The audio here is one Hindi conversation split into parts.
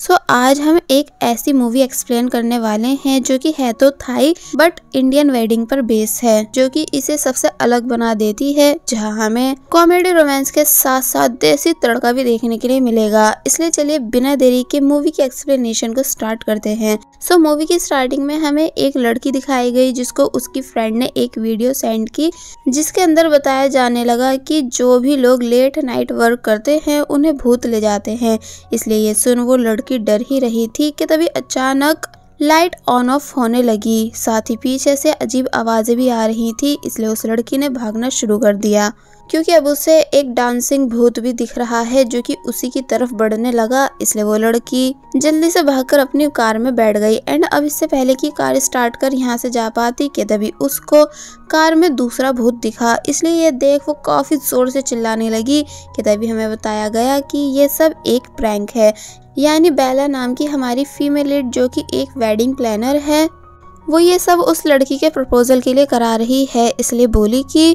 सो so, आज हम एक ऐसी मूवी एक्सप्लेन करने वाले हैं जो कि है तो थाई बट इंडियन वेडिंग पर बेस है जो कि इसे सबसे अलग बना देती है जहां हमें कॉमेडी रोमांस के साथ साथ देसी तड़का भी देखने के लिए मिलेगा इसलिए चलिए बिना देरी के मूवी की एक्सप्लेनेशन को स्टार्ट करते हैं सो so, मूवी की स्टार्टिंग में हमें एक लड़की दिखाई गई जिसको उसकी फ्रेंड ने एक वीडियो सेंड की जिसके अंदर बताया जाने लगा कि जो भी लोग लेट नाइट वर्क करते हैं उन्हें भूत ले जाते हैं इसलिए ये सुन वो लड़की की डर ही रही थी कि तभी अचानक लाइट ऑन ऑफ होने लगी साथ ही पीछे से अजीब आवाज़ें भी आ रही थी इसलिए उस लड़की ने भागना शुरू कर दिया क्योंकि अब उसे एक डांसिंग भूत भी दिख रहा है जो कि उसी की तरफ बढ़ने लगा इसलिए वो लड़की जल्दी से भागकर अपनी कार में बैठ गई एंड अब इससे पहले कि कार स्टार्ट कर यहाँ से जा पाती कि तभी उसको कार में दूसरा भूत दिखा इसलिए ये देख वो काफ़ी ज़ोर से चिल्लाने लगी कि तभी हमें बताया गया कि ये सब एक प्रैंक है यानी बेला नाम की हमारी फीमेल लीड जो कि एक वेडिंग प्लानर है वो ये सब उस लड़की के प्रपोजल के लिए करा रही है इसलिए बोली कि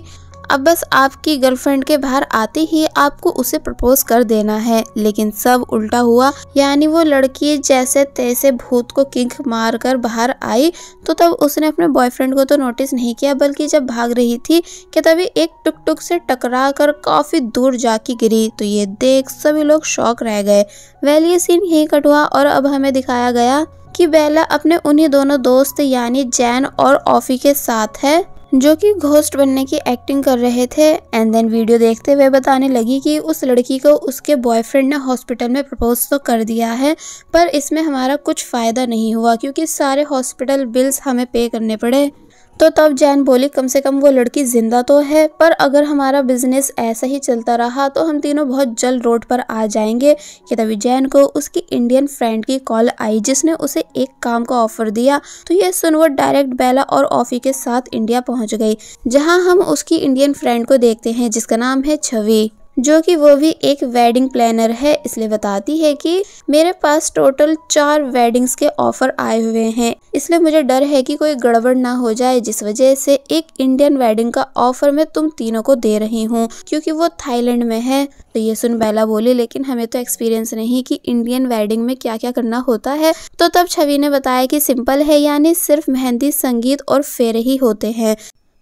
अब बस आपकी गर्लफ्रेंड के बाहर आते ही आपको उसे प्रपोज कर देना है लेकिन सब उल्टा हुआ यानी वो लड़की जैसे तैसे भूत को किंक मार कर बाहर आई तो तब उसने अपने बॉयफ्रेंड को तो नोटिस नहीं किया बल्कि जब भाग रही थी कि तभी एक टुक टुक से टकरा कर काफ़ी दूर जाके गिरी तो ये देख सभी लोग शौक रह गए वेल ये सीन यही कट हुआ और अब हमें दिखाया गया कि बेला अपने उन्हीं दोनों दोस्त यानी जैन और ऑफी के साथ है जो कि घोस्ट बनने की एक्टिंग कर रहे थे एंड देन वीडियो देखते हुए बताने लगी कि उस लड़की को उसके बॉयफ्रेंड ने हॉस्पिटल में प्रपोज तो कर दिया है पर इसमें हमारा कुछ फ़ायदा नहीं हुआ क्योंकि सारे हॉस्पिटल बिल्स हमें पे करने पड़े तो तब जैन बोली कम से कम वो लड़की ज़िंदा तो है पर अगर हमारा बिजनेस ऐसा ही चलता रहा तो हम तीनों बहुत जल्द रोड पर आ जाएंगे कि तभी जैन को उसकी इंडियन फ्रेंड की कॉल आई जिसने उसे एक काम का ऑफर दिया तो ये सुन वो डायरेक्ट बेला और ऑफी के साथ इंडिया पहुंच गई जहां हम उसकी इंडियन फ्रेंड को देखते हैं जिसका नाम है छवि जो कि वो भी एक वेडिंग प्लानर है इसलिए बताती है कि मेरे पास टोटल चार वेडिंग्स के ऑफर आए हुए हैं इसलिए मुझे डर है कि कोई गड़बड़ ना हो जाए जिस वजह से एक इंडियन वेडिंग का ऑफर मैं तुम तीनों को दे रही हूँ क्योंकि वो थाईलैंड में है तो ये सुन बैला बोली लेकिन हमें तो एक्सपीरियंस नहीं कि इंडियन वेडिंग में क्या क्या करना होता है तो तब छवि ने बताया कि सिंपल है यानी सिर्फ मेहंदी संगीत और फेरे ही होते हैं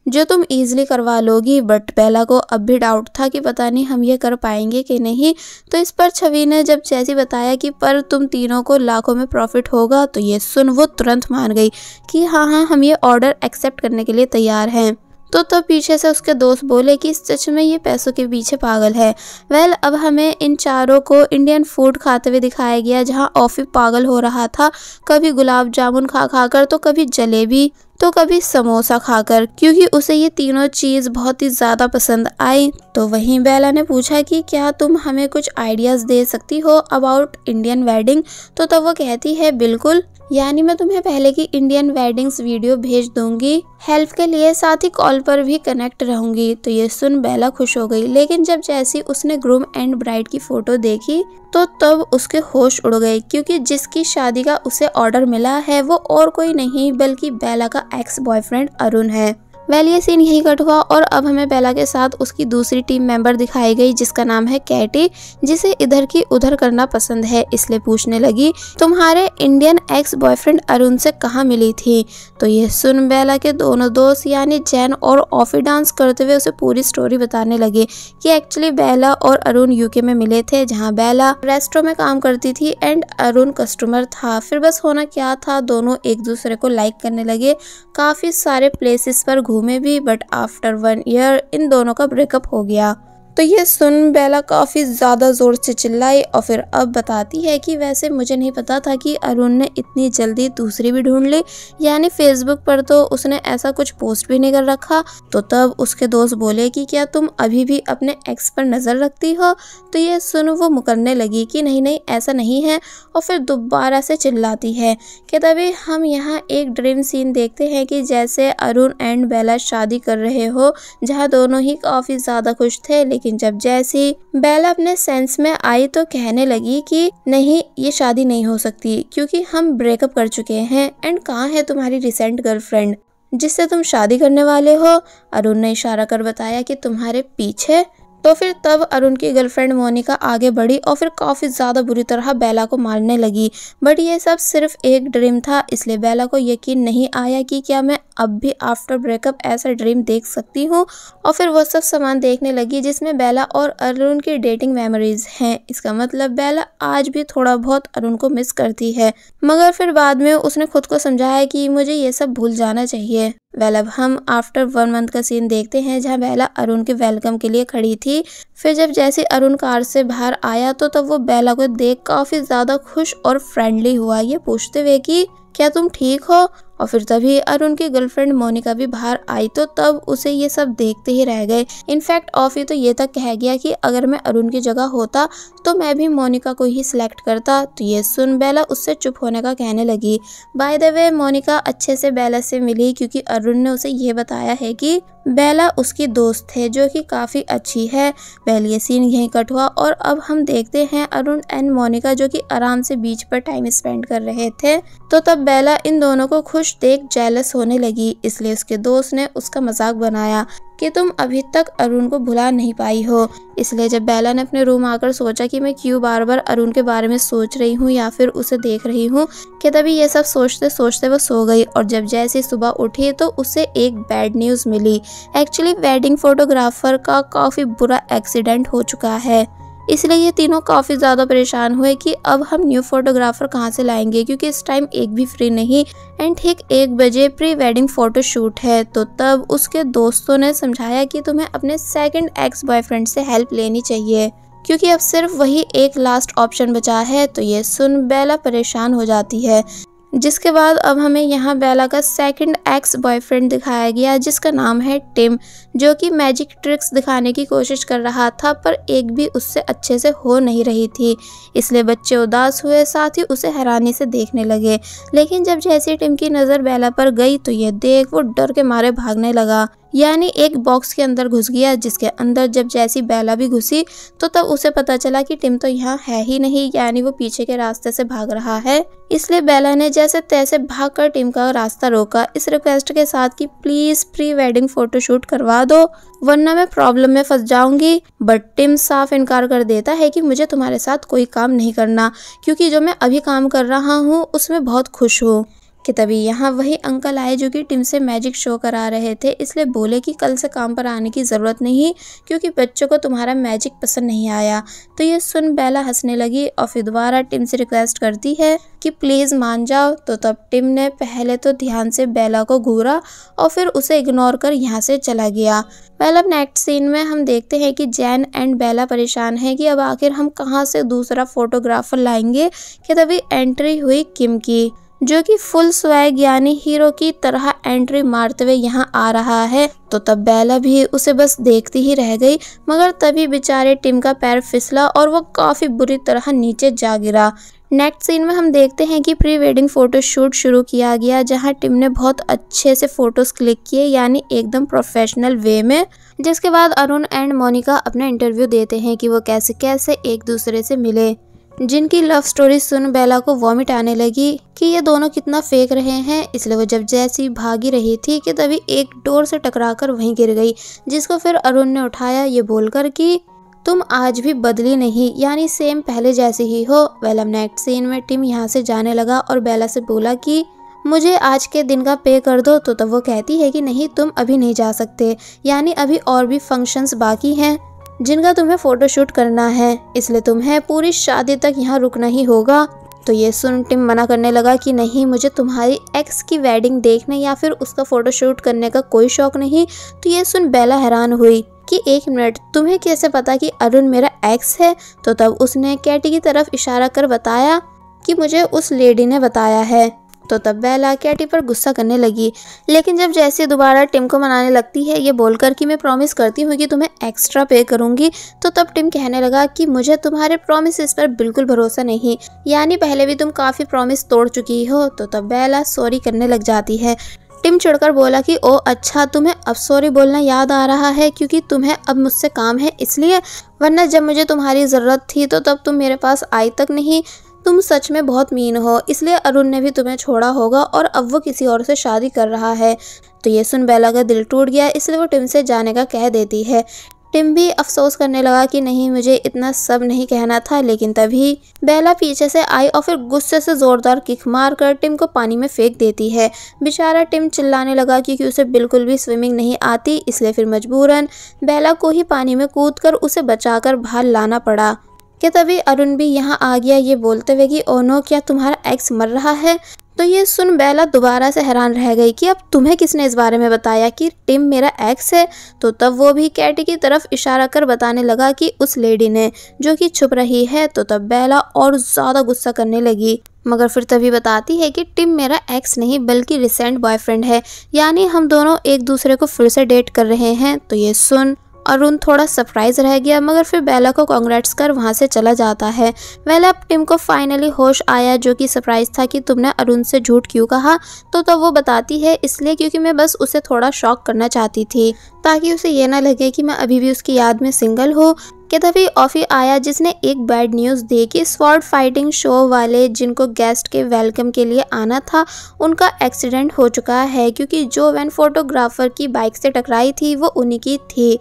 जो तुम इजीली करवा लोगी बट बेला को अब भी डाउट था कि पता नहीं हम ये कर पाएंगे कि नहीं तो इस पर छवि ने जब जैसी बताया कि पर तुम तीनों को लाखों में प्रॉफिट होगा तो ये सुन वो तुरंत मान गई कि हाँ हाँ हम ये ऑर्डर एक्सेप्ट करने के लिए तैयार हैं तो तब तो पीछे से उसके दोस्त बोले कि सच में ये पैसों के पीछे पागल है वेल अब हमें इन चारों को इंडियन फूड खाते हुए दिखाया गया जहाँ ऑफी पागल हो रहा था कभी गुलाब जामुन खा खा कर तो कभी जलेबी तो कभी समोसा खाकर क्योंकि उसे ये तीनों चीज़ बहुत ही ज़्यादा पसंद आई तो वहीं बेला ने पूछा कि क्या तुम हमें कुछ आइडियाज़ दे सकती हो अबाउट इंडियन वेडिंग तो तब वो कहती है बिल्कुल यानी मैं तुम्हें पहले की इंडियन वेडिंग्स वीडियो भेज दूंगी हेल्प के लिए साथ ही कॉल पर भी कनेक्ट रहूंगी तो ये सुन बेला खुश हो गई लेकिन जब जैसी उसने ग्रूम एंड ब्राइड की फोटो देखी तो तब उसके होश उड़ गए क्योंकि जिसकी शादी का उसे ऑर्डर मिला है वो और कोई नहीं बल्कि बेला का एक्स बॉयफ्रेंड अरुण है वेल ये सीन यही कट हुआ और अब हमें बेला के साथ उसकी दूसरी टीम मेंबर दिखाई गई जिसका नाम है कैटी जिसे इधर की उधर करना पसंद है इसलिए पूछने लगी तुम्हारे इंडियन एक्स बॉयफ्रेंड अरुण से कहाँ मिली थी तो ये सुन बेला के दोनों दोस्त यानी जैन और ऑफी डांस करते हुए उसे पूरी स्टोरी बताने लगे कि एक्चुअली बेला और अरुण यूके में मिले थे जहाँ बेला रेस्टोरेंट में काम करती थी एंड अरुण कस्टमर था फिर बस होना क्या था दोनों एक दूसरे को लाइक करने लगे काफ़ी सारे प्लेसेस पर घूमे भी बट आफ्टर वन ईयर इन दोनों का ब्रेकअप हो गया तो ये सुन बेला काफ़ी ज़्यादा ज़ोर से चिल्लाई और फिर अब बताती है कि वैसे मुझे नहीं पता था कि अरुण ने इतनी जल्दी दूसरी भी ढूंढ ली यानी फेसबुक पर तो उसने ऐसा कुछ पोस्ट भी नहीं कर रखा तो तब उसके दोस्त बोले कि क्या तुम अभी भी अपने एक्स पर नज़र रखती हो तो ये सुन वो मुकरने लगी कि नहीं नहीं ऐसा नहीं है और फिर दोबारा से चिल्लाती है कि तभी हम यहाँ एक ड्रीम सीन देखते हैं कि जैसे अरुण एंड बेला शादी कर रहे हो जहाँ दोनों ही काफ़ी ज़्यादा खुश थे लेकिन लेकिन जब जैसी बेला अपने सेंस में आई तो कहने लगी कि नहीं ये शादी नहीं हो सकती क्योंकि हम ब्रेकअप कर चुके हैं एंड कहाँ है तुम्हारी रिसेंट गर्लफ्रेंड जिससे तुम शादी करने वाले हो अरुण ने इशारा कर बताया कि तुम्हारे पीछे तो फिर तब अरुण की गर्लफ्रेंड मोनिका आगे बढ़ी और फिर काफ़ी ज़्यादा बुरी तरह बेला को मारने लगी बट ये सब सिर्फ एक ड्रीम था इसलिए बेला को यकीन नहीं आया कि क्या मैं अब भी आफ्टर ब्रेकअप ऐसा ड्रीम देख सकती हूँ और फिर वो सब सामान देखने लगी जिसमें बेला और अरुण की डेटिंग मेमोरीज हैं इसका मतलब बेला आज भी थोड़ा बहुत अरुण को मिस करती है मगर फिर बाद में उसने खुद को समझाया कि मुझे ये सब भूल जाना चाहिए वेल अब हम आफ्टर वन मंथ का सीन देखते हैं जहाँ बेला अरुण के वेलकम के लिए खड़ी थी थी फिर जब जैसे अरुण कार से बाहर आया तो तब वो बेला को देख काफ़ी ज़्यादा खुश और फ्रेंडली हुआ ये पूछते हुए कि क्या तुम ठीक हो और फिर तभी अरुण की गर्लफ्रेंड मोनिका भी बाहर आई तो तब उसे ये सब देखते ही रह गए इनफैक्ट ऑफी तो ये तक कह गया कि अगर मैं अरुण की जगह होता तो मैं भी मोनिका को ही सिलेक्ट करता तो ये सुन बेला उससे चुप होने का कहने लगी बाय द वे मोनिका अच्छे से बेला से मिली क्योंकि अरुण ने उसे ये बताया है कि बेला उसकी दोस्त है जो कि काफ़ी अच्छी है पहले ये सीन यहीं कट हुआ और अब हम देखते हैं अरुण एंड मोनिका जो कि आराम से बीच पर टाइम स्पेंड कर रहे थे तो तब बेला इन दोनों को खुश खुश देख जेलस होने लगी इसलिए उसके दोस्त ने उसका मजाक बनाया कि तुम अभी तक अरुण को भुला नहीं पाई हो इसलिए जब बेला ने अपने रूम आकर सोचा कि मैं क्यों बार बार अरुण के बारे में सोच रही हूँ या फिर उसे देख रही हूँ कि तभी ये सब सोचते सोचते वो सो गई और जब जैसे सुबह उठी तो उसे एक बैड न्यूज़ मिली एक्चुअली वेडिंग फोटोग्राफर का काफ़ी बुरा एक्सीडेंट हो चुका है इसलिए ये तीनों काफ़ी ज़्यादा परेशान हुए कि अब हम न्यू फोटोग्राफर कहाँ से लाएंगे क्योंकि इस टाइम एक भी फ्री नहीं एंड ठीक एक बजे प्री वेडिंग फोटो शूट है तो तब उसके दोस्तों ने समझाया कि तुम्हें अपने सेकंड एक्स बॉयफ्रेंड से हेल्प लेनी चाहिए क्योंकि अब सिर्फ वही एक लास्ट ऑप्शन बचा है तो ये सुन बेला परेशान हो जाती है जिसके बाद अब हमें यहाँ बेला का सेकंड एक्स बॉयफ्रेंड दिखाया गया जिसका नाम है टिम जो कि मैजिक ट्रिक्स दिखाने की कोशिश कर रहा था पर एक भी उससे अच्छे से हो नहीं रही थी इसलिए बच्चे उदास हुए साथ ही उसे हैरानी से देखने लगे लेकिन जब जैसे टिम की नज़र बेला पर गई तो यह देख वो डर के मारे भागने लगा यानी एक बॉक्स के अंदर घुस गया जिसके अंदर जब जैसी बेला भी घुसी तो तब उसे पता चला कि टिम तो यहाँ है ही नहीं यानी वो पीछे के रास्ते से भाग रहा है इसलिए बेला ने जैसे तैसे भाग कर टिम का रास्ता रोका इस रिक्वेस्ट के साथ कि प्लीज प्री वेडिंग फोटोशूट करवा दो वरना मैं प्रॉब्लम में फंस जाऊंगी बट टिम साफ इनकार कर देता है कि मुझे तुम्हारे साथ कोई काम नहीं करना क्योंकि जो मैं अभी काम कर रहा हूँ उसमें बहुत खुश हूँ कि तभी यहाँ वही अंकल आए जो कि टीम से मैजिक शो करा रहे थे इसलिए बोले कि कल से काम पर आने की ज़रूरत नहीं क्योंकि बच्चों को तुम्हारा मैजिक पसंद नहीं आया तो ये सुन बेला हंसने लगी और फिर दोबारा टीम से रिक्वेस्ट करती है कि प्लीज़ मान जाओ तो तब टिम ने पहले तो ध्यान से बेला को घूरा और फिर उसे इग्नोर कर यहाँ से चला गया वेल अब नेक्स्ट सीन में हम देखते हैं कि जैन एंड बेला परेशान हैं कि अब आखिर हम कहाँ से दूसरा फोटोग्राफर लाएंगे कि तभी एंट्री हुई किम की जो कि फुल स्वैग यानी हीरो की तरह एंट्री मारते हुए यहाँ आ रहा है तो तब बेला भी उसे बस देखती ही रह गई मगर तभी बेचारे टिम का पैर फिसला और वो काफी बुरी तरह नीचे जा गिरा नेक्स्ट सीन में हम देखते हैं कि प्री वेडिंग फोटो शूट शुरू किया गया जहां टिम ने बहुत अच्छे से फ़ोटोज़ क्लिक किए यानी एकदम प्रोफेशनल वे में जिसके बाद अरुण एंड मोनिका अपना इंटरव्यू देते हैं कि वो कैसे कैसे एक दूसरे से मिले जिनकी लव स्टोरी सुन बेला को वॉमिट आने लगी कि ये दोनों कितना फेंक रहे हैं इसलिए वो जब जैसी भागी रही थी कि तभी एक डोर से टकराकर वहीं गिर गई जिसको फिर अरुण ने उठाया ये बोलकर कि तुम आज भी बदली नहीं यानी सेम पहले जैसी ही हो वेलम नेक्स्ट सीन में टिम यहाँ से जाने लगा और बेला से बोला कि मुझे आज के दिन का पे कर दो तो तब वो कहती है कि नहीं तुम अभी नहीं जा सकते यानी अभी और भी फंक्शंस बाकी हैं जिनका तुम्हें फ़ोटोशूट करना है इसलिए तुम्हें पूरी शादी तक यहाँ रुकना ही होगा तो ये सुन टिम मना करने लगा कि नहीं मुझे तुम्हारी एक्स की वेडिंग देखने या फिर उसका फ़ोटोशूट करने का कोई शौक नहीं तो ये सुन बेला हैरान हुई कि एक मिनट तुम्हें कैसे पता कि अरुण मेरा एक्स है तो तब उसने कैटी की तरफ इशारा कर बताया कि मुझे उस लेडी ने बताया है तो तब बेला कैटी पर गुस्सा करने लगी लेकिन जब जैसी दोबारा टिम को मनाने लगती है ये बोलकर कि मैं प्रॉमिस करती हूँ कि तुम्हें एक्स्ट्रा पे करूंगी तो तब टिम कहने लगा कि मुझे तुम्हारे प्रॉमिस पर बिल्कुल भरोसा नहीं यानी पहले भी तुम काफ़ी प्रॉमिस तोड़ चुकी हो तो तब बेला सॉरी करने लग जाती है टिम चिड़कर बोला कि ओ अच्छा तुम्हें अब सॉरी बोलना याद आ रहा है क्योंकि तुम्हें अब मुझसे काम है इसलिए वरना जब मुझे तुम्हारी ज़रूरत थी तो तब तुम मेरे पास आई तक नहीं तुम सच में बहुत मीन हो इसलिए अरुण ने भी तुम्हें छोड़ा होगा और अब वो किसी और से शादी कर रहा है तो ये सुन बेला का दिल टूट गया इसलिए वो टिम से जाने का कह देती है टिम भी अफसोस करने लगा कि नहीं मुझे इतना सब नहीं कहना था लेकिन तभी बेला पीछे से आई और फिर गुस्से से ज़ोरदार किक मार कर टिम को पानी में फेंक देती है बेचारा टिम चिल्लाने लगा क्योंकि उसे बिल्कुल भी स्विमिंग नहीं आती इसलिए फिर मजबूरन बेला को ही पानी में कूद कर उसे बचाकर बाहर लाना पड़ा कि तभी अरुण भी यहाँ आ गया ये बोलते हुए कि ओनो क्या तुम्हारा एक्स मर रहा है तो ये सुन बेला दोबारा से हैरान रह गई कि अब तुम्हें किसने इस बारे में बताया कि टिम मेरा एक्स है तो तब वो भी कैटी की तरफ इशारा कर बताने लगा कि उस लेडी ने जो कि छुप रही है तो तब बेला और ज़्यादा गुस्सा करने लगी मगर फिर तभी बताती है कि टिम मेरा एक्स नहीं बल्कि रिसेंट बॉयफ्रेंड है यानी हम दोनों एक दूसरे को फिर से डेट कर रहे हैं तो ये सुन अरुण थोड़ा सरप्राइज रह गया मगर फिर बेला को कॉन्ग्रेट्स कर वहाँ से चला जाता है बेला अब टिम को फाइनली होश आया जो कि सरप्राइज था कि तुमने अरुण से झूठ क्यों कहा तो तब तो वो बताती है इसलिए क्योंकि मैं बस उसे थोड़ा शॉक करना चाहती थी ताकि उसे ये ना लगे कि मैं अभी भी उसकी याद में सिंगल हूँ कि तभी ऑफी आया जिसने एक बैड न्यूज़ दी कि स्वॉर्ड फाइटिंग शो वाले जिनको गेस्ट के वेलकम के लिए आना था उनका एक्सीडेंट हो चुका है क्योंकि जो वैन फोटोग्राफर की बाइक से टकराई थी वो उन्हीं की थी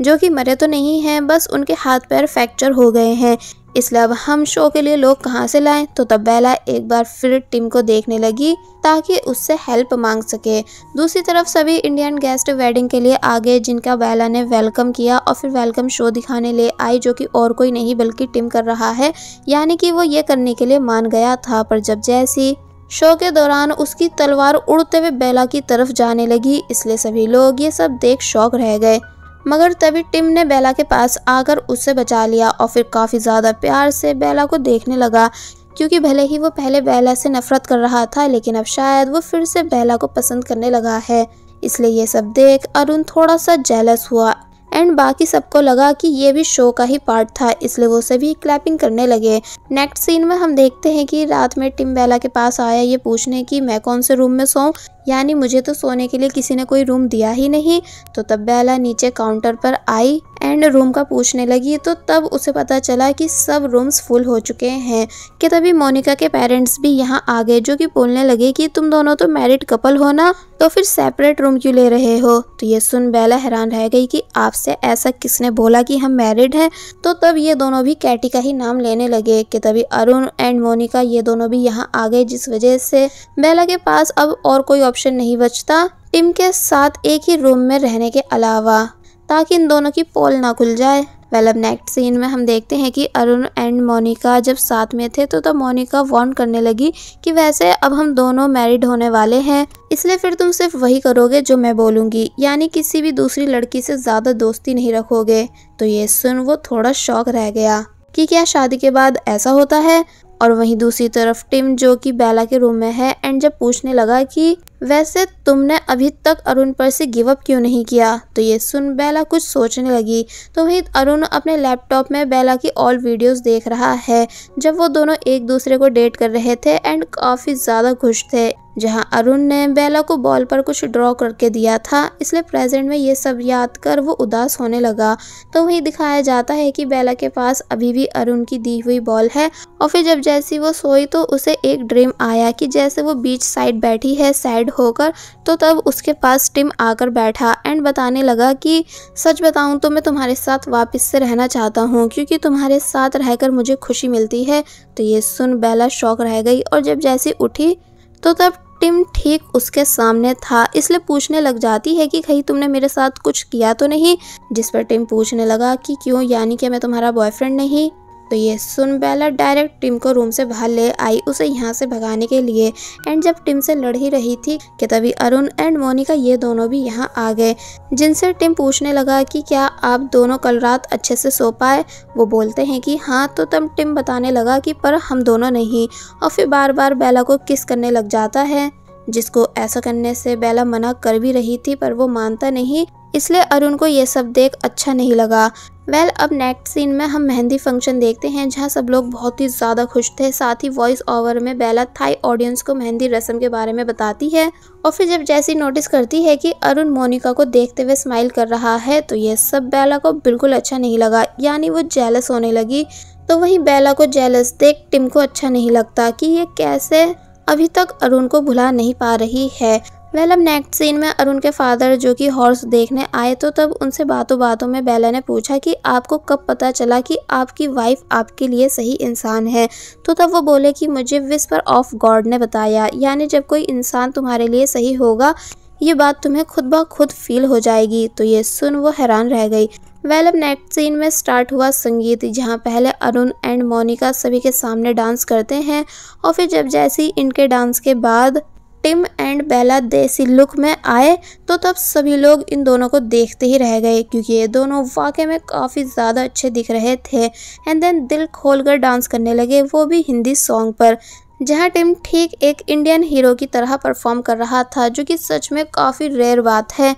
जो कि मरे तो नहीं हैं बस उनके हाथ पैर फ्रैक्चर हो गए हैं इसलिए अब हम शो के लिए लोग कहाँ से लाएं तो तब बेला एक बार फिर टीम को देखने लगी ताकि उससे हेल्प मांग सके दूसरी तरफ सभी इंडियन गेस्ट वेडिंग के लिए आ गए जिनका बेला ने वेलकम किया और फिर वेलकम शो दिखाने ले आई जो कि और कोई नहीं बल्कि टीम कर रहा है यानी कि वो ये करने के लिए मान गया था पर जब जैसी शो के दौरान उसकी तलवार उड़ते हुए बेला की तरफ जाने लगी इसलिए सभी लोग ये सब देख शौक रह गए मगर तभी टिम ने बेला के पास आकर उसे बचा लिया और फिर काफ़ी ज़्यादा प्यार से बेला को देखने लगा क्योंकि भले ही वो पहले बेला से नफरत कर रहा था लेकिन अब शायद वो फिर से बेला को पसंद करने लगा है इसलिए ये सब देख अरुण थोड़ा सा जेलस हुआ एंड बाकी सबको लगा कि ये भी शो का ही पार्ट था इसलिए वो सभी क्लैपिंग करने लगे नेक्स्ट सीन में हम देखते हैं कि रात में टिम बेला के पास आया ये पूछने कि मैं कौन से रूम में सोऊं यानी मुझे तो सोने के लिए किसी ने कोई रूम दिया ही नहीं तो तब बेला नीचे काउंटर पर आई एंड रूम का पूछने लगी तो तब उसे पता चला कि सब रूम्स फुल हो चुके हैं कि तभी मोनिका के पेरेंट्स भी यहाँ आ गए जो कि बोलने लगे कि तुम दोनों तो मैरिड कपल हो ना तो फिर सेपरेट रूम क्यों ले रहे हो तो ये सुन बेला हैरान रह गई कि आपसे ऐसा किसने बोला कि हम मैरिड हैं तो तब ये दोनों भी कैटी का ही नाम लेने लगे कि तभी अरुण एंड मोनिका ये दोनों भी यहाँ आ गए जिस वजह से बेला के पास अब और कोई ऑप्शन नहीं बचता टिम के साथ एक ही रूम में रहने के अलावा ताकि इन दोनों की पोल ना खुल जाए वेल अब नेक्स्ट सीन में हम देखते हैं कि अरुण एंड मोनिका जब साथ में थे तो तब तो मोनिका वॉन्ट करने लगी कि वैसे अब हम दोनों मैरिड होने वाले हैं इसलिए फिर तुम सिर्फ वही करोगे जो मैं बोलूँगी यानी किसी भी दूसरी लड़की से ज़्यादा दोस्ती नहीं रखोगे तो ये सुन वो थोड़ा शौक रह गया कि क्या शादी के बाद ऐसा होता है और वहीं दूसरी तरफ टिम जो कि बेला के रूम में है एंड जब पूछने लगा कि वैसे तुमने अभी तक अरुण पर से गिव अप क्यों नहीं किया तो ये सुन बेला कुछ सोचने लगी तो वहीं अरुण अपने लैपटॉप में बेला की ऑल वीडियोस देख रहा है जब वो दोनों एक दूसरे को डेट कर रहे थे एंड काफ़ी ज़्यादा खुश थे जहां अरुण ने बेला को बॉल पर कुछ ड्रॉ करके दिया था इसलिए प्रेजेंट में ये सब याद कर वो उदास होने लगा तो वही दिखाया जाता है कि बेला के पास अभी भी अरुण की दी हुई बॉल है और फिर जब जैसी वो सोई तो उसे एक ड्रीम आया कि जैसे वो बीच साइड बैठी है सैड होकर तो तब उसके पास टिम आकर बैठा एंड बताने लगा कि सच बताऊँ तो मैं तुम्हारे साथ वापस से रहना चाहता हूँ क्योंकि तुम्हारे साथ रहकर मुझे खुशी मिलती है तो ये सुन बेला शौक रह गई और जब जैसी उठी तो तब विक्टिम ठीक उसके सामने था इसलिए पूछने लग जाती है कि कहीं तुमने मेरे साथ कुछ किया तो नहीं जिस पर टिम पूछने लगा कि क्यों यानी कि मैं तुम्हारा बॉयफ्रेंड नहीं तो ये सुन बेला डायरेक्ट टीम को रूम से बाहर ले आई उसे यहाँ से भगाने के लिए एंड जब टीम से लड़ ही रही थी कि तभी अरुण एंड मोनिका ये दोनों भी यहाँ आ गए जिनसे टीम पूछने लगा कि क्या आप दोनों कल रात अच्छे से सो पाए वो बोलते हैं कि हाँ तो तब टीम बताने लगा कि पर हम दोनों नहीं और फिर बार बार बेला को किस करने लग जाता है जिसको ऐसा करने से बेला मना कर भी रही थी पर वो मानता नहीं इसलिए अरुण को ये सब देख अच्छा नहीं लगा वेल well, अब नेक्स्ट सीन में हम मेहंदी फंक्शन देखते हैं जहां सब लोग बहुत ही ज़्यादा खुश थे साथ ही वॉइस ओवर में बेला थाई ऑडियंस को मेहंदी रस्म के बारे में बताती है और फिर जब जैसी नोटिस करती है कि अरुण मोनिका को देखते हुए स्माइल कर रहा है तो ये सब बेला को बिल्कुल अच्छा नहीं लगा यानी वो जेलस होने लगी तो वहीं बेला को जेलस देख टिम को अच्छा नहीं लगता कि ये कैसे अभी तक अरुण को भुला नहीं पा रही है वेल अब नेक्स्ट सीन में अरुण के फादर जो कि हॉर्स देखने आए तो तब उनसे बातों बातों में बेला ने पूछा कि आपको कब पता चला कि आपकी वाइफ आपके लिए सही इंसान है तो तब वो बोले कि मुझे विस्पर ऑफ गॉड ने बताया यानी जब कोई इंसान तुम्हारे लिए सही होगा ये बात तुम्हें खुद ब खुद फील हो जाएगी तो ये सुन वो हैरान रह गई वेल अब नेक्स्ट सीन में स्टार्ट हुआ संगीत जहाँ पहले अरुण एंड मोनिका सभी के सामने डांस करते हैं और फिर जब जैसे ही इनके डांस के बाद टिम एंड बेला देसी लुक में आए तो तब सभी लोग इन दोनों को देखते ही रह गए क्योंकि ये दोनों वाकई में काफ़ी ज़्यादा अच्छे दिख रहे थे एंड देन दिल खोल कर डांस करने लगे वो भी हिंदी सॉन्ग पर जहाँ टिम ठीक एक इंडियन हीरो की तरह परफॉर्म कर रहा था जो कि सच में काफ़ी रेयर बात है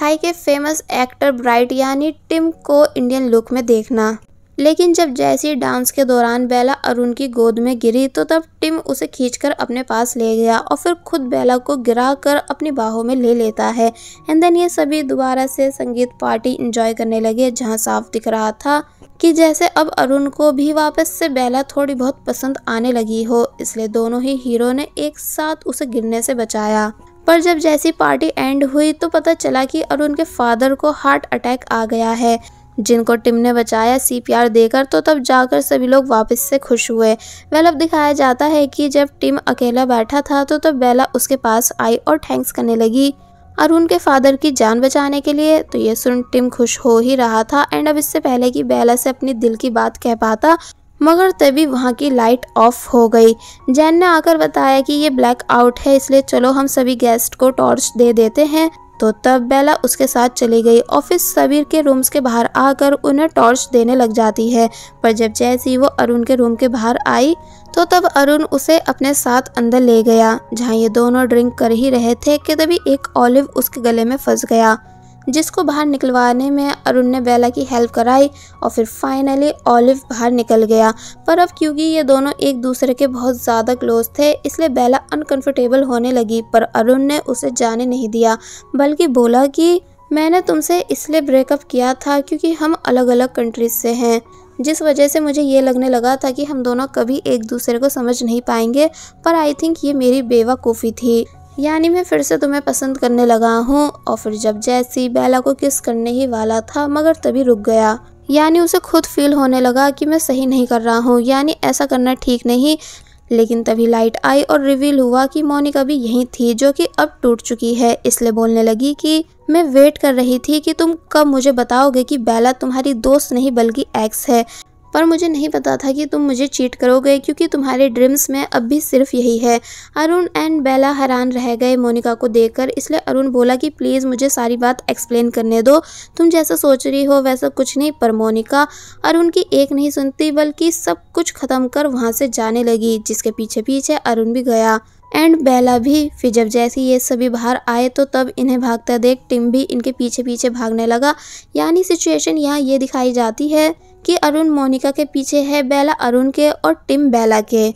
थाई के फेमस एक्टर ब्राइट यानी टिम को इंडियन लुक में देखना लेकिन जब जैसी डांस के दौरान बेला अरुण की गोद में गिरी तो तब टिम उसे खींचकर अपने पास ले गया और फिर खुद बेला को गिरा कर अपनी बाहों में ले लेता है एंड देन ये सभी दोबारा से संगीत पार्टी इंजॉय करने लगे जहाँ साफ दिख रहा था कि जैसे अब अरुण को भी वापस से बेला थोड़ी बहुत पसंद आने लगी हो इसलिए दोनों ही हीरो ने एक साथ उसे गिरने से बचाया पर जब जैसी पार्टी एंड हुई तो पता चला कि अरुण के फादर को हार्ट अटैक आ गया है जिनको टिम ने बचाया सी आर देकर तो तब जाकर सभी लोग वापस से खुश हुए वेल अब दिखाया जाता है कि जब टिम अकेला बैठा था तो तब बेला उसके पास आई और थैंक्स करने लगी अरुण के फादर की जान बचाने के लिए तो ये सुन टिम खुश हो ही रहा था एंड अब इससे पहले कि बेला से अपनी दिल की बात कह पाता मगर तभी वहाँ की लाइट ऑफ हो गई जैन ने आकर बताया कि ये ब्लैक आउट है इसलिए चलो हम सभी गेस्ट को टॉर्च दे देते हैं तो तब बेला उसके साथ चली गई और फिर सबीर के रूम्स के बाहर आकर उन्हें टॉर्च देने लग जाती है पर जब जैसी वो अरुण के रूम के बाहर आई तो तब अरुण उसे अपने साथ अंदर ले गया जहाँ ये दोनों ड्रिंक कर ही रहे थे कि तभी एक ऑलिव उसके गले में फंस गया जिसको बाहर निकलवाने में अरुण ने बेला की हेल्प कराई और फिर फाइनली ऑलिव बाहर निकल गया पर अब क्योंकि ये दोनों एक दूसरे के बहुत ज़्यादा क्लोज थे इसलिए बेला अनकंफर्टेबल होने लगी पर अरुण ने उसे जाने नहीं दिया बल्कि बोला कि मैंने तुमसे इसलिए ब्रेकअप किया था क्योंकि हम अलग अलग कंट्रीज से हैं जिस वजह से मुझे ये लगने लगा था कि हम दोनों कभी एक दूसरे को समझ नहीं पाएंगे पर आई थिंक ये मेरी बेवकूफ़ी थी यानी मैं फिर से तुम्हें पसंद करने लगा हूँ और फिर जब जैसी बेला को किस करने ही वाला था मगर तभी रुक गया यानी उसे खुद फील होने लगा कि मैं सही नहीं कर रहा हूँ यानी ऐसा करना ठीक नहीं लेकिन तभी लाइट आई और रिवील हुआ कि मोनिका भी यहीं थी जो कि अब टूट चुकी है इसलिए बोलने लगी कि मैं वेट कर रही थी कि तुम कब मुझे बताओगे कि बेला तुम्हारी दोस्त नहीं बल्कि एक्स है पर मुझे नहीं पता था कि तुम मुझे चीट करोगे क्योंकि तुम्हारे ड्रीम्स में अब भी सिर्फ यही है अरुण एंड बेला हैरान रह गए मोनिका को देखकर इसलिए अरुण बोला कि प्लीज़ मुझे सारी बात एक्सप्लेन करने दो तुम जैसा सोच रही हो वैसा कुछ नहीं पर मोनिका अरुण की एक नहीं सुनती बल्कि सब कुछ ख़त्म कर वहाँ से जाने लगी जिसके पीछे पीछे अरुण भी गया एंड बेला भी फिर जब जैसे ये सभी बाहर आए तो तब इन्हें भागता देख टिम भी इनके पीछे पीछे भागने लगा यानी सिचुएशन यहाँ ये दिखाई जाती है कि अरुण मोनिका के पीछे है बेला अरुण के और टिम बेला के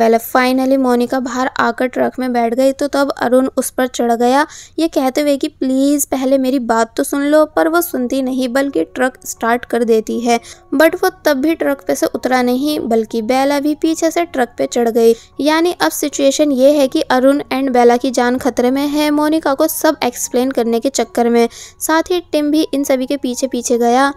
वेल फाइनली मोनिका बाहर आकर ट्रक में बैठ गई तो तब अरुण उस पर चढ़ गया ये कहते हुए कि प्लीज़ पहले मेरी बात तो सुन लो पर वो सुनती नहीं बल्कि ट्रक स्टार्ट कर देती है बट वो तब भी ट्रक पे से उतरा नहीं बल्कि बेला भी पीछे से ट्रक पे चढ़ गई यानी अब सिचुएशन ये है कि अरुण एंड बेला की जान खतरे में है मोनिका को सब एक्सप्लेन करने के चक्कर में साथ ही टिम भी इन सभी के पीछे पीछे गया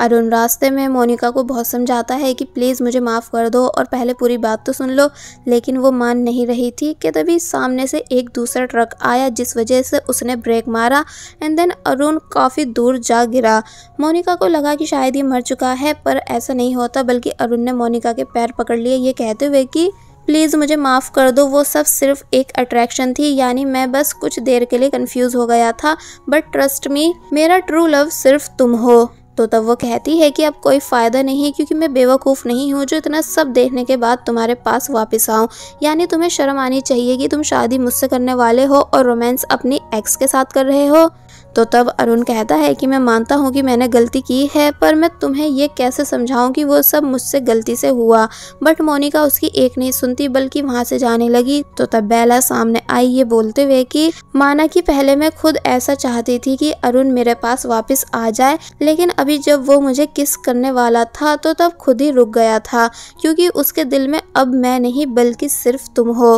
अरुण रास्ते में मोनिका को बहुत समझाता है कि प्लीज़ मुझे माफ़ कर दो और पहले पूरी बात तो सुन लो लेकिन वो मान नहीं रही थी कि तभी सामने से एक दूसरा ट्रक आया जिस वजह से उसने ब्रेक मारा एंड देन अरुण काफ़ी दूर जा गिरा मोनिका को लगा कि शायद ये मर चुका है पर ऐसा नहीं होता बल्कि अरुण ने मोनिका के पैर पकड़ लिए ये कहते हुए कि प्लीज़ मुझे माफ़ कर दो वो सब सिर्फ एक अट्रैक्शन थी यानी मैं बस कुछ देर के लिए कंफ्यूज हो गया था बट ट्रस्ट मी मेरा ट्रू लव सिर्फ तुम हो तो तब वो कहती है कि अब कोई फ़ायदा नहीं है क्योंकि मैं बेवकूफ़ नहीं हूँ जो इतना सब देखने के बाद तुम्हारे पास वापस आऊँ यानी तुम्हें शर्म आनी चाहिए कि तुम शादी मुझसे करने वाले हो और रोमांस अपनी एक्स के साथ कर रहे हो तो तब अरुण कहता है कि मैं मानता हूँ कि मैंने गलती की है पर मैं तुम्हें यह कैसे समझाऊँ कि वो सब मुझसे गलती से हुआ बट मोनिका उसकी एक नहीं सुनती बल्कि वहाँ से जाने लगी तो तब बेला सामने आई ये बोलते हुए कि माना कि पहले मैं खुद ऐसा चाहती थी कि अरुण मेरे पास वापस आ जाए लेकिन अभी जब वो मुझे किस करने वाला था तो तब खुद ही रुक गया था क्योंकि उसके दिल में अब मैं नहीं बल्कि सिर्फ तुम हो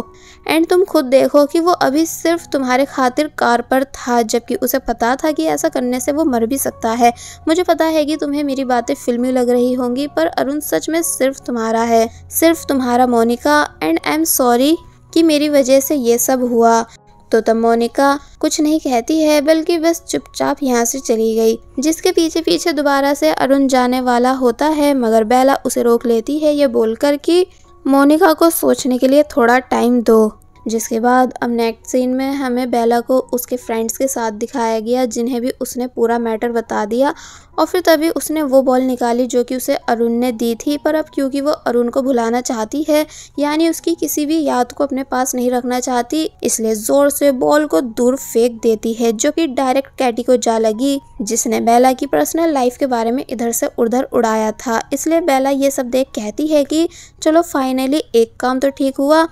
एंड तुम खुद देखो कि वो अभी सिर्फ तुम्हारे खातिर कार पर था जबकि उसे पता पता था कि ऐसा करने से वो मर भी सकता है मुझे पता है कि तुम्हें मेरी बातें फिल्मी लग रही होंगी पर अरुण सच में सिर्फ तुम्हारा है सिर्फ तुम्हारा Monica and I am sorry कि मेरी वजह से ये सब हुआ तो तब मोनिका कुछ नहीं कहती है बल्कि बस चुपचाप यहाँ से चली गई जिसके पीछे पीछे दोबारा से अरुण जाने वाला होता है मगर बेला उसे रोक लेती है ये बोलकर कि मोनिका को सोचने के लिए थोड़ा टाइम दो जिसके बाद अब नेक्स्ट सीन में हमें बेला को उसके फ्रेंड्स के साथ दिखाया गया जिन्हें भी उसने पूरा मैटर बता दिया और फिर तभी उसने वो बॉल निकाली जो कि उसे अरुण ने दी थी पर अब क्योंकि वो अरुण को भुलाना चाहती है यानी उसकी किसी भी याद को अपने पास नहीं रखना चाहती इसलिए जोर से बॉल को दूर फेंक देती है जो कि डायरेक्ट कैटी को जा लगी जिसने बेला की पर्सनल लाइफ के बारे में इधर से उधर उड़ाया था इसलिए बेला ये सब देख कहती है कि चलो फाइनली एक काम तो ठीक हुआ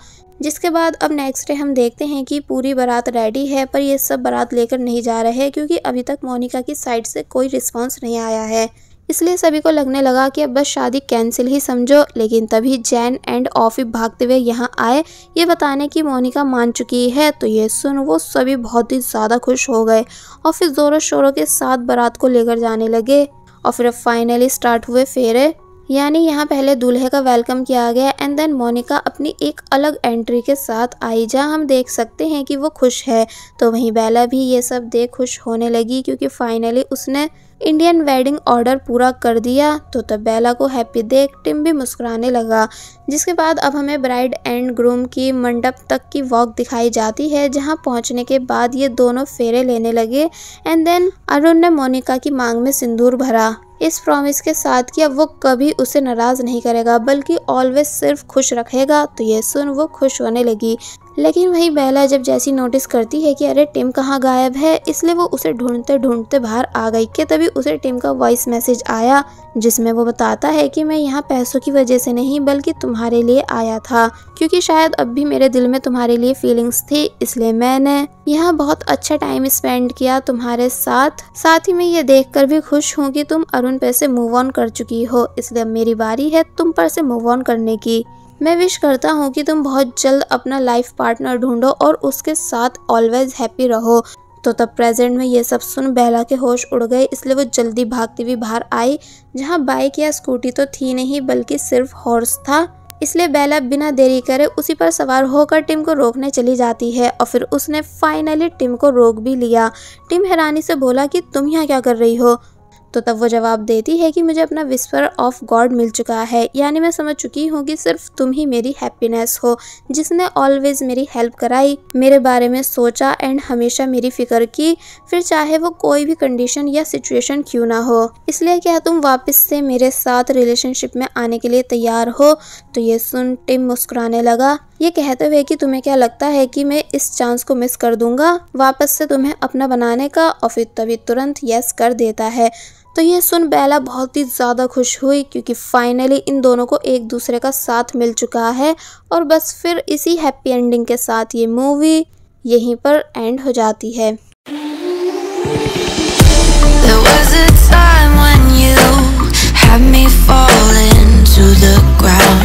जिसके बाद अब नेक्स्ट डे हम देखते हैं कि पूरी बारात रेडी है पर ये सब बारात लेकर नहीं जा रहे हैं क्योंकि अभी तक मोनिका की साइड से कोई रिस्पॉन्स नहीं आया है इसलिए सभी को लगने लगा कि अब बस शादी कैंसिल ही समझो लेकिन तभी जैन एंड ऑफी भागते हुए यहाँ आए ये बताने कि मोनिका मान चुकी है तो ये सुन वो सभी बहुत ही ज़्यादा खुश हो गए और फिर ज़ोरों शोरों के साथ बारात को लेकर जाने लगे और फिर फाइनली स्टार्ट हुए फेरे यानी यहाँ पहले दूल्हे का वेलकम किया गया एंड देन मोनिका अपनी एक अलग एंट्री के साथ आई जहाँ हम देख सकते हैं कि वो खुश है तो वहीं बेला भी ये सब देख खुश होने लगी क्योंकि फाइनली उसने इंडियन वेडिंग ऑर्डर पूरा कर दिया तो तब बेला को हैप्पी देख टिम भी मुस्कुराने लगा जिसके बाद अब हमें ब्राइड एंड ग्रूम की मंडप तक की वॉक दिखाई जाती है जहां पहुंचने के बाद ये दोनों फेरे लेने लगे एंड देन अरुण ने मोनिका की मांग में सिंदूर भरा इस प्रॉमिस के साथ कि अब वो कभी उसे नाराज नहीं करेगा बल्कि ऑलवेज सिर्फ खुश रखेगा तो ये सुन वो खुश होने लगी लेकिन वही बेला जब जैसी नोटिस करती है कि अरे टिम कहाँ गायब है इसलिए वो उसे ढूंढते ढूंढते बाहर आ गई कि तभी उसे टिम का वॉइस मैसेज आया जिसमें वो बताता है कि मैं यहाँ पैसों की वजह से नहीं बल्कि तुम्हारे लिए आया था क्योंकि शायद अब भी मेरे दिल में तुम्हारे लिए फीलिंग्स थी इसलिए मैंने यहाँ बहुत अच्छा टाइम स्पेंड किया तुम्हारे साथ साथ ही मैं ये देख कर भी खुश हूँ कि तुम अरुण पे से मूव ऑन कर चुकी हो इसलिए अब मेरी बारी है तुम पर से मूव ऑन करने की मैं विश करता हूँ कि तुम बहुत जल्द अपना लाइफ पार्टनर ढूंढो और उसके साथ ऑलवेज हैप्पी रहो तो तब प्रेजेंट में ये सब सुन बेला के होश उड़ गए इसलिए वो जल्दी भागती हुई बाहर आई जहाँ बाइक या स्कूटी तो थी नहीं बल्कि सिर्फ हॉर्स था इसलिए बेला बिना देरी करे उसी पर सवार होकर टिम को रोकने चली जाती है और फिर उसने फाइनली टिम को रोक भी लिया टिम हैरानी से बोला कि तुम यहाँ क्या कर रही हो तो तब वो जवाब देती है कि मुझे अपना विस्पर ऑफ गॉड मिल चुका है यानी मैं समझ चुकी हूँ कि सिर्फ तुम ही मेरी हैप्पीनेस हो जिसने ऑलवेज मेरी हेल्प कराई मेरे बारे में सोचा एंड हमेशा मेरी फिक्र की फिर चाहे वो कोई भी कंडीशन या सिचुएशन क्यों ना हो इसलिए क्या तुम वापस से मेरे साथ रिलेशनशिप में आने के लिए तैयार हो तो ये सुन टिम मुस्कुराने लगा ये कहते हुए कि तुम्हें क्या लगता है कि मैं इस चांस को मिस कर दूंगा वापस से तुम्हें अपना बनाने का और फिर तभी तुरंत यस कर देता है तो यह सुन बेला बहुत ही ज़्यादा खुश हुई क्योंकि फाइनली इन दोनों को एक दूसरे का साथ मिल चुका है और बस फिर इसी हैप्पी एंडिंग के साथ ये मूवी यहीं पर एंड हो जाती है had me falling to the ground